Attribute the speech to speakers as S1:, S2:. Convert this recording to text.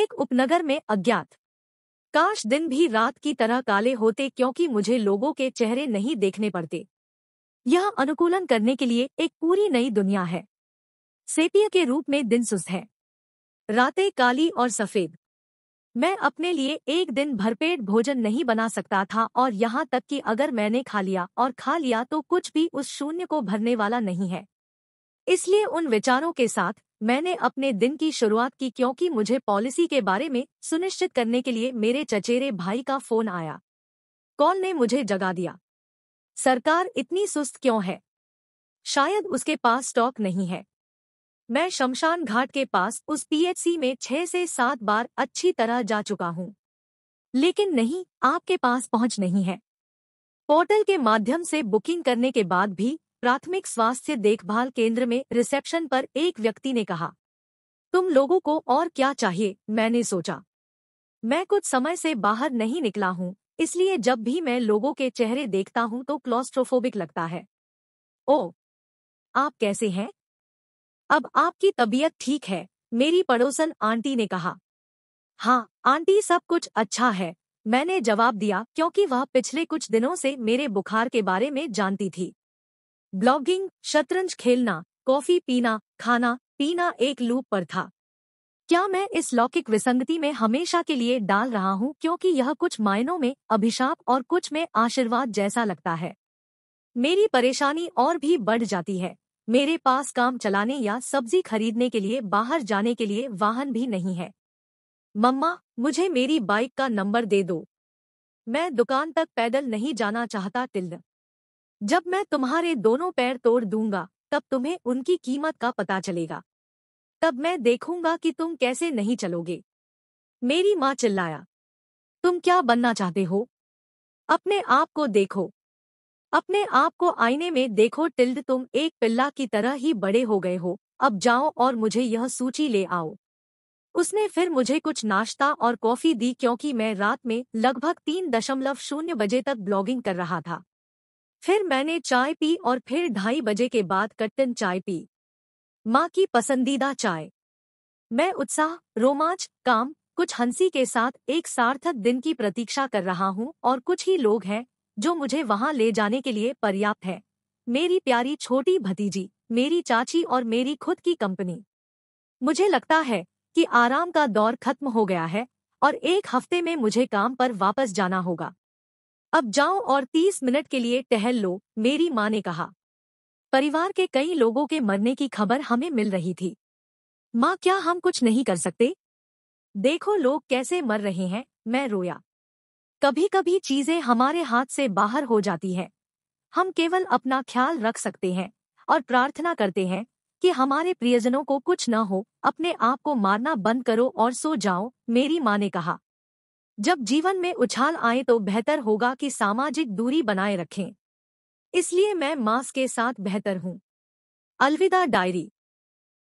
S1: प्रत्येक उपनगर में अज्ञात काश दिन भी रात की तरह काले होते क्योंकि मुझे लोगों के चेहरे नहीं देखने पड़ते यह अनुकूलन करने के लिए एक पूरी नई दुनिया है सेपिया के रूप में दिन सुस्त है रातें काली और सफेद मैं अपने लिए एक दिन भरपेट भोजन नहीं बना सकता था और यहाँ तक कि अगर मैंने खा लिया और खा लिया तो कुछ भी उस शून्य को भरने वाला नहीं है इसलिए उन विचारों के साथ मैंने अपने दिन की शुरुआत की क्योंकि मुझे पॉलिसी के बारे में सुनिश्चित करने के लिए मेरे चचेरे भाई का फोन आया कॉल ने मुझे जगा दिया सरकार इतनी सुस्त क्यों है शायद उसके पास स्टॉक नहीं है मैं शमशान घाट के पास उस पीएचसी में छह से सात बार अच्छी तरह जा चुका हूँ लेकिन नहीं आपके पास पहुंच नहीं है पोर्टल के माध्यम से बुकिंग करने के बाद भी प्राथमिक स्वास्थ्य देखभाल केंद्र में रिसेप्शन पर एक व्यक्ति ने कहा तुम लोगों को और क्या चाहिए मैंने सोचा मैं कुछ समय से बाहर नहीं निकला हूँ इसलिए जब भी मैं लोगों के चेहरे देखता हूँ तो क्लॉस्ट्रोफोबिक लगता है ओ आप कैसे हैं अब आपकी तबीयत ठीक है मेरी पड़ोसन आंटी ने कहा हाँ आंटी सब कुछ अच्छा है मैंने जवाब दिया क्योंकि वह पिछले कुछ दिनों से मेरे बुखार के बारे में जानती थी ब्लॉगिंग शतरंज खेलना कॉफी पीना खाना पीना एक लूप पर था क्या मैं इस लौकिक विसंगति में हमेशा के लिए डाल रहा हूँ क्योंकि यह कुछ मायनों में अभिशाप और कुछ में आशीर्वाद जैसा लगता है मेरी परेशानी और भी बढ़ जाती है मेरे पास काम चलाने या सब्जी खरीदने के लिए बाहर जाने के लिए वाहन भी नहीं है मम्मा मुझे मेरी बाइक का नंबर दे दो मैं दुकान तक पैदल नहीं जाना चाहता तिल्द जब मैं तुम्हारे दोनों पैर तोड़ दूंगा तब तुम्हें उनकी कीमत का पता चलेगा तब मैं देखूंगा कि तुम कैसे नहीं चलोगे मेरी माँ चिल्लाया तुम क्या बनना चाहते हो अपने आप को देखो अपने आप को आईने में देखो टिल्ड तुम एक पिल्ला की तरह ही बड़े हो गए हो अब जाओ और मुझे यह सूची ले आओ उसने फिर मुझे कुछ नाश्ता और कॉफ़ी दी क्योंकि मैं रात में लगभग तीन दशमलव शून्य बजे तक ब्लॉगिंग कर रहा था फिर मैंने चाय पी और फिर ढाई बजे के बाद कट्टन चाय पी माँ की पसंदीदा चाय मैं उत्साह रोमांच काम कुछ हंसी के साथ एक सार्थक दिन की प्रतीक्षा कर रहा हूँ और कुछ ही लोग हैं जो मुझे वहाँ ले जाने के लिए पर्याप्त है मेरी प्यारी छोटी भतीजी मेरी चाची और मेरी खुद की कंपनी मुझे लगता है कि आराम का दौर खत्म हो गया है और एक हफ्ते में मुझे काम पर वापस जाना होगा अब जाओ और तीस मिनट के लिए टहल लो मेरी माँ ने कहा परिवार के कई लोगों के मरने की खबर हमें मिल रही थी माँ क्या हम कुछ नहीं कर सकते देखो लोग कैसे मर रहे हैं मैं रोया कभी कभी चीजें हमारे हाथ से बाहर हो जाती हैं हम केवल अपना ख्याल रख सकते हैं और प्रार्थना करते हैं कि हमारे प्रियजनों को कुछ न हो अपने आप को मारना बंद करो और सो जाओ मेरी माँ ने कहा जब जीवन में उछाल आए तो बेहतर होगा कि सामाजिक दूरी बनाए रखें इसलिए मैं मास्क के साथ बेहतर हूं अलविदा डायरी